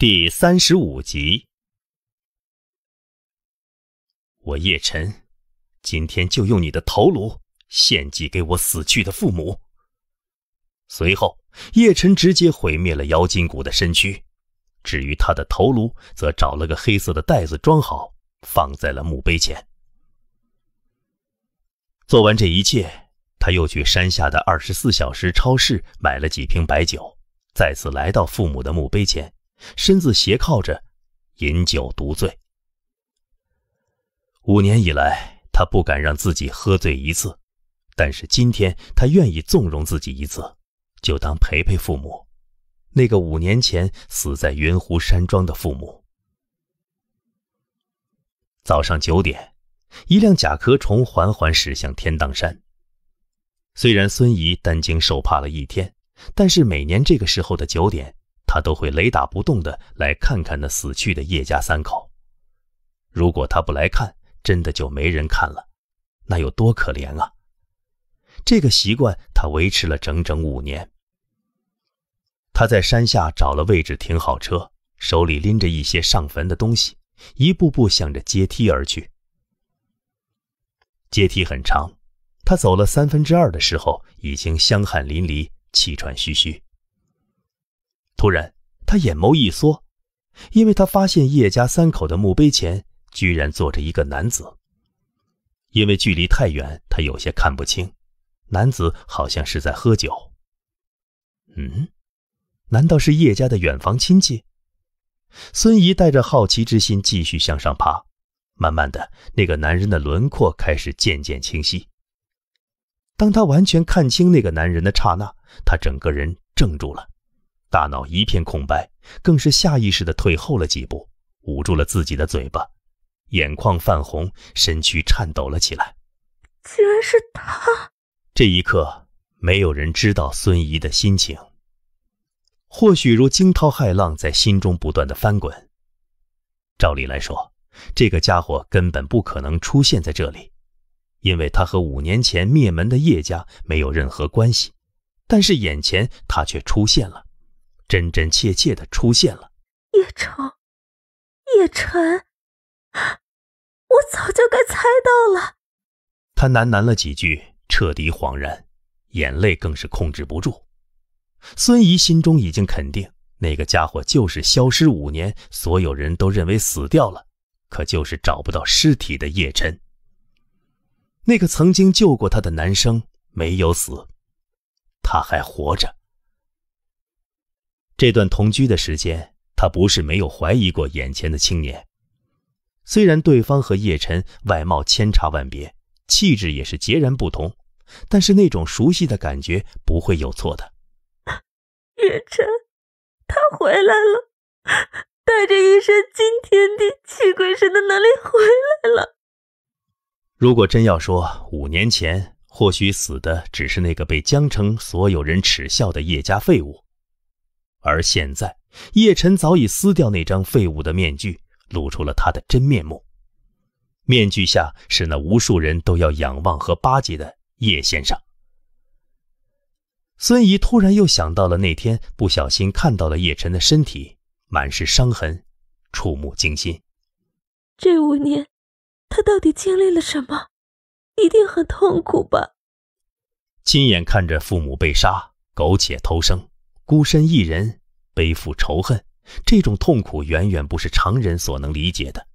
第三十五集，我叶辰，今天就用你的头颅献祭给我死去的父母。随后，叶辰直接毁灭了姚金谷的身躯，至于他的头颅，则找了个黑色的袋子装好，放在了墓碑前。做完这一切，他又去山下的二十四小时超市买了几瓶白酒，再次来到父母的墓碑前。身子斜靠着，饮酒独醉。五年以来，他不敢让自己喝醉一次，但是今天他愿意纵容自己一次，就当陪陪父母，那个五年前死在云湖山庄的父母。早上九点，一辆甲壳虫缓缓驶向天荡山。虽然孙姨担惊受怕了一天，但是每年这个时候的九点。他都会雷打不动地来看看那死去的叶家三口。如果他不来看，真的就没人看了，那有多可怜啊！这个习惯他维持了整整五年。他在山下找了位置，停好车，手里拎着一些上坟的东西，一步步向着阶梯而去。阶梯很长，他走了三分之二的时候，已经香汗淋漓，气喘吁吁。突然，他眼眸一缩，因为他发现叶家三口的墓碑前居然坐着一个男子。因为距离太远，他有些看不清。男子好像是在喝酒。嗯，难道是叶家的远房亲戚？孙怡带着好奇之心继续向上爬，慢慢的，那个男人的轮廓开始渐渐清晰。当他完全看清那个男人的刹那，他整个人怔住了。大脑一片空白，更是下意识的退后了几步，捂住了自己的嘴巴，眼眶泛红，身躯颤抖了起来。竟然是他！这一刻，没有人知道孙怡的心情，或许如惊涛骇浪在心中不断的翻滚。照理来说，这个家伙根本不可能出现在这里，因为他和五年前灭门的叶家没有任何关系。但是眼前他却出现了。真真切切的出现了，叶城，叶晨，我早就该猜到了。他喃喃了几句，彻底恍然，眼泪更是控制不住。孙怡心中已经肯定，那个家伙就是消失五年，所有人都认为死掉了，可就是找不到尸体的叶晨。那个曾经救过他的男生没有死，他还活着。这段同居的时间，他不是没有怀疑过眼前的青年。虽然对方和叶晨外貌千差万别，气质也是截然不同，但是那种熟悉的感觉不会有错的。叶晨，他回来了，带着一身惊天地、泣鬼神的能力回来了。如果真要说五年前，或许死的只是那个被江城所有人耻笑的叶家废物。而现在，叶晨早已撕掉那张废物的面具，露出了他的真面目。面具下是那无数人都要仰望和巴结的叶先生。孙怡突然又想到了那天不小心看到了叶晨的身体满是伤痕，触目惊心。这五年，他到底经历了什么？一定很痛苦吧？亲眼看着父母被杀，苟且偷生。孤身一人，背负仇恨，这种痛苦远远不是常人所能理解的。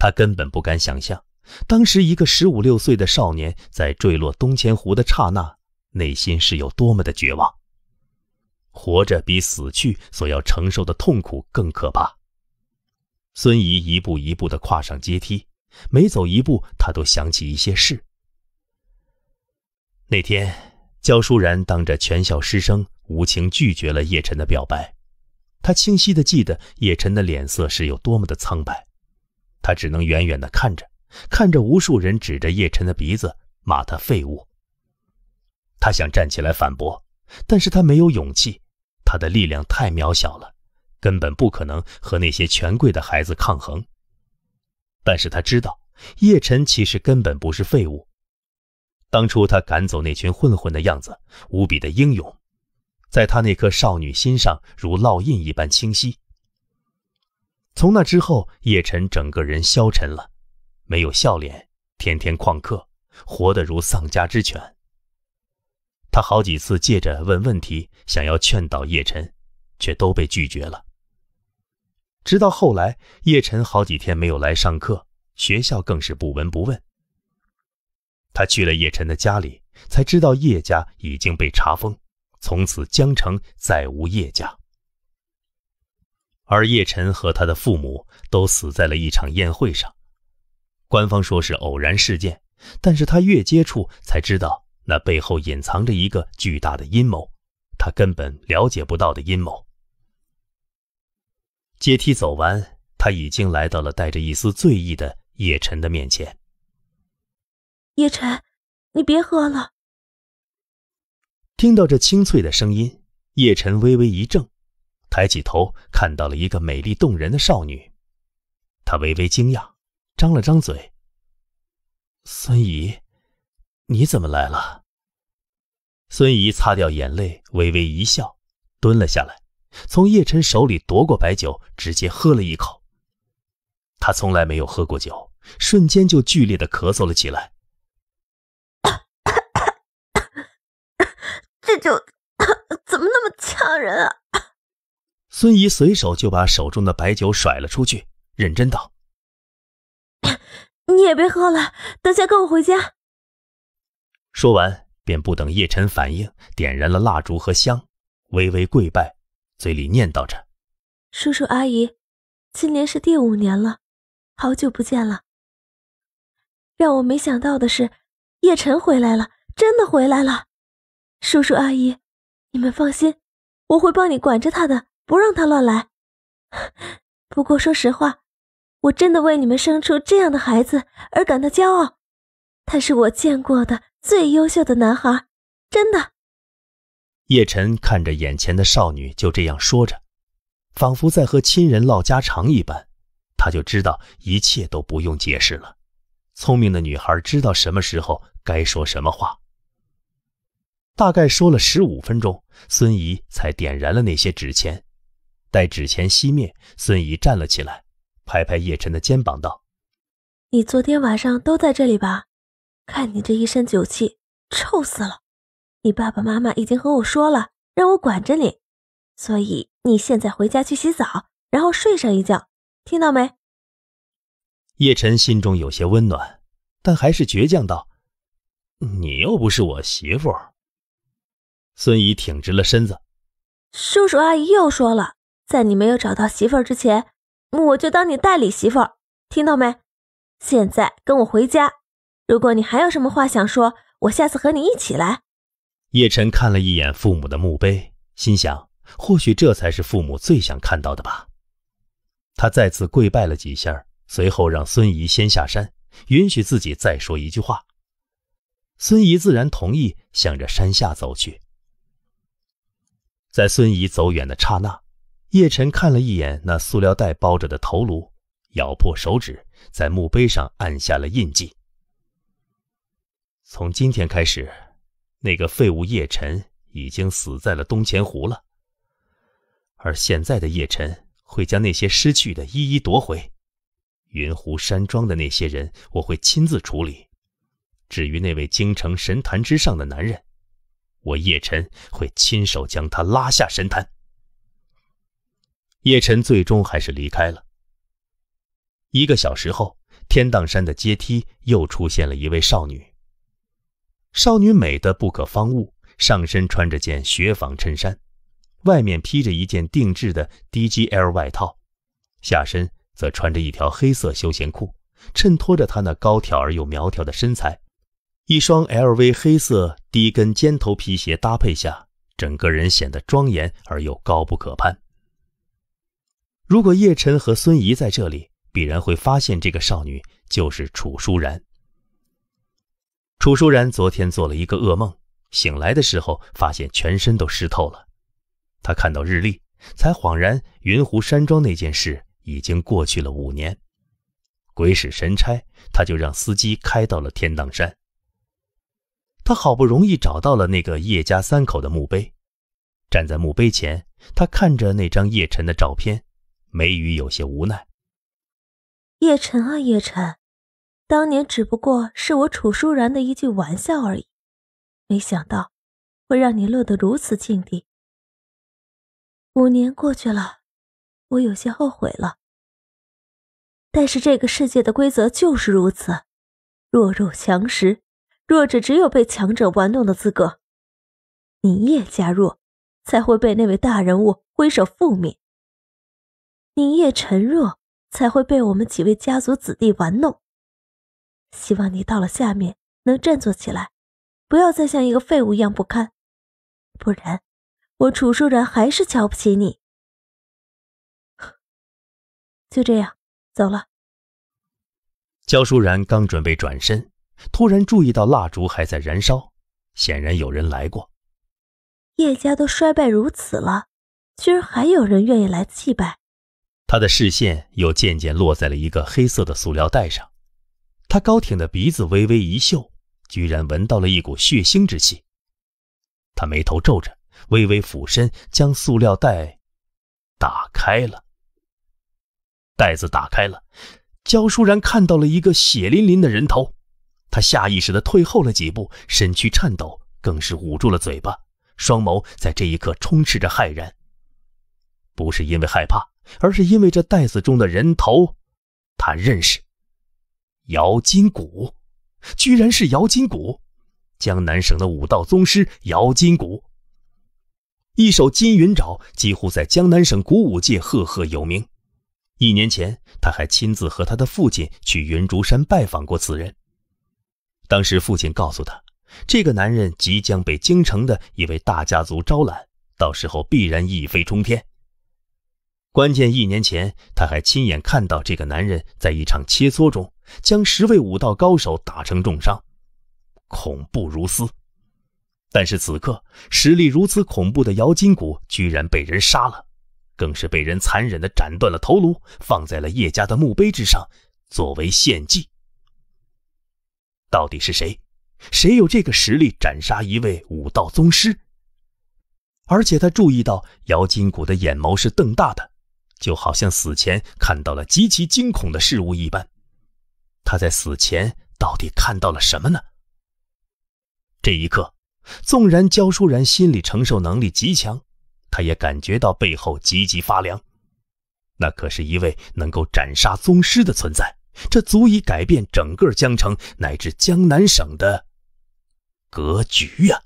他根本不敢想象，当时一个十五六岁的少年在坠落东钱湖的刹那，内心是有多么的绝望。活着比死去所要承受的痛苦更可怕。孙怡一步一步地跨上阶梯，每走一步，她都想起一些事。那天，焦淑然当着全校师生。无情拒绝了叶辰的表白，他清晰的记得叶辰的脸色是有多么的苍白，他只能远远的看着，看着无数人指着叶辰的鼻子骂他废物。他想站起来反驳，但是他没有勇气，他的力量太渺小了，根本不可能和那些权贵的孩子抗衡。但是他知道，叶辰其实根本不是废物，当初他赶走那群混混的样子，无比的英勇。在他那颗少女心上，如烙印一般清晰。从那之后，叶晨整个人消沉了，没有笑脸，天天旷课，活得如丧家之犬。他好几次借着问问题，想要劝导叶晨，却都被拒绝了。直到后来，叶晨好几天没有来上课，学校更是不闻不问。他去了叶晨的家里，才知道叶家已经被查封。从此，江城再无叶家，而叶晨和他的父母都死在了一场宴会上。官方说是偶然事件，但是他越接触，才知道那背后隐藏着一个巨大的阴谋，他根本了解不到的阴谋。阶梯走完，他已经来到了带着一丝醉意的叶晨的面前。叶晨，你别喝了。听到这清脆的声音，叶晨微微一怔，抬起头看到了一个美丽动人的少女，他微微惊讶，张了张嘴：“孙怡，你怎么来了？”孙怡擦掉眼泪，微微一笑，蹲了下来，从叶晨手里夺过白酒，直接喝了一口。她从来没有喝过酒，瞬间就剧烈的咳嗽了起来。这酒怎么那么呛人啊！孙姨随手就把手中的白酒甩了出去，认真道：“你也别喝了，等下跟我回家。”说完，便不等叶晨反应，点燃了蜡烛和香，微微跪拜，嘴里念叨着：“叔叔阿姨，今年是第五年了，好久不见了。让我没想到的是，叶晨回来了，真的回来了。”叔叔阿姨，你们放心，我会帮你管着他的，不让他乱来。不过说实话，我真的为你们生出这样的孩子而感到骄傲。他是我见过的最优秀的男孩，真的。叶晨看着眼前的少女，就这样说着，仿佛在和亲人唠家常一般。他就知道一切都不用解释了。聪明的女孩知道什么时候该说什么话。大概说了十五分钟，孙怡才点燃了那些纸钱。待纸钱熄灭，孙怡站了起来，拍拍叶晨的肩膀道：“你昨天晚上都在这里吧？看你这一身酒气，臭死了！你爸爸妈妈已经和我说了，让我管着你，所以你现在回家去洗澡，然后睡上一觉，听到没？”叶晨心中有些温暖，但还是倔强道：“你又不是我媳妇。”孙姨挺直了身子，叔叔阿姨又说了，在你没有找到媳妇儿之前，我就当你代理媳妇儿，听到没？现在跟我回家。如果你还有什么话想说，我下次和你一起来。叶晨看了一眼父母的墓碑，心想：或许这才是父母最想看到的吧。他再次跪拜了几下，随后让孙姨先下山，允许自己再说一句话。孙姨自然同意，向着山下走去。在孙姨走远的刹那，叶晨看了一眼那塑料袋包着的头颅，咬破手指，在墓碑上按下了印记。从今天开始，那个废物叶晨已经死在了东钱湖了。而现在的叶晨会将那些失去的一一夺回。云湖山庄的那些人，我会亲自处理。至于那位京城神坛之上的男人，我叶辰会亲手将他拉下神坛。叶辰最终还是离开了。一个小时后，天荡山的阶梯又出现了一位少女。少女美得不可方物，上身穿着件雪纺衬衫，外面披着一件定制的 DGL 外套，下身则穿着一条黑色休闲裤，衬托着她那高挑而又苗条的身材。一双 LV 黑色低跟尖头皮鞋搭配下，整个人显得庄严而又高不可攀。如果叶晨和孙怡在这里，必然会发现这个少女就是楚舒然。楚舒然昨天做了一个噩梦，醒来的时候发现全身都湿透了。他看到日历，才恍然，云湖山庄那件事已经过去了五年。鬼使神差，他就让司机开到了天荡山。他好不容易找到了那个叶家三口的墓碑，站在墓碑前，他看着那张叶晨的照片，眉宇有些无奈。叶晨啊，叶晨，当年只不过是我楚舒然的一句玩笑而已，没想到，会让你落得如此境地。五年过去了，我有些后悔了，但是这个世界的规则就是如此，弱肉强食。弱者只有被强者玩弄的资格，你叶家弱，才会被那位大人物挥手覆灭；你叶沉弱，才会被我们几位家族子弟玩弄。希望你到了下面能振作起来，不要再像一个废物一样不堪，不然我楚舒然还是瞧不起你。就这样，走了。焦舒然刚准备转身。突然注意到蜡烛还在燃烧，显然有人来过。叶家都衰败如此了，居然还有人愿意来祭拜。他的视线又渐渐落在了一个黑色的塑料袋上，他高挺的鼻子微微一嗅，居然闻到了一股血腥之气。他眉头皱着，微微俯身将塑料袋打开了。袋子打开了，焦舒然看到了一个血淋淋的人头。他下意识地退后了几步，身躯颤抖，更是捂住了嘴巴，双眸在这一刻充斥着骇然。不是因为害怕，而是因为这袋子中的人头，他认识，姚金谷，居然是姚金谷，江南省的武道宗师姚金谷，一手金云爪几乎在江南省古武界赫赫有名。一年前，他还亲自和他的父亲去云竹山拜访过此人。当时父亲告诉他，这个男人即将被京城的一位大家族招揽，到时候必然一飞冲天。关键一年前，他还亲眼看到这个男人在一场切磋中，将十位武道高手打成重伤，恐怖如斯。但是此刻，实力如此恐怖的姚金谷居然被人杀了，更是被人残忍的斩断了头颅，放在了叶家的墓碑之上，作为献祭。到底是谁？谁有这个实力斩杀一位武道宗师？而且他注意到姚金谷的眼眸是瞪大的，就好像死前看到了极其惊恐的事物一般。他在死前到底看到了什么呢？这一刻，纵然焦书然心理承受能力极强，他也感觉到背后脊脊发凉。那可是一位能够斩杀宗师的存在。这足以改变整个江城乃至江南省的格局啊！